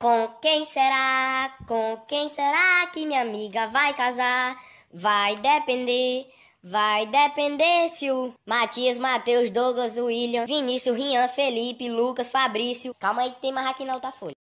Com quem será? Com quem será que minha amiga vai casar? Vai depender, vai depender se o Matias, Matheus, Douglas, William, Vinícius, Rian, Felipe, Lucas, Fabrício. Calma aí tem mais aqui na outra folha.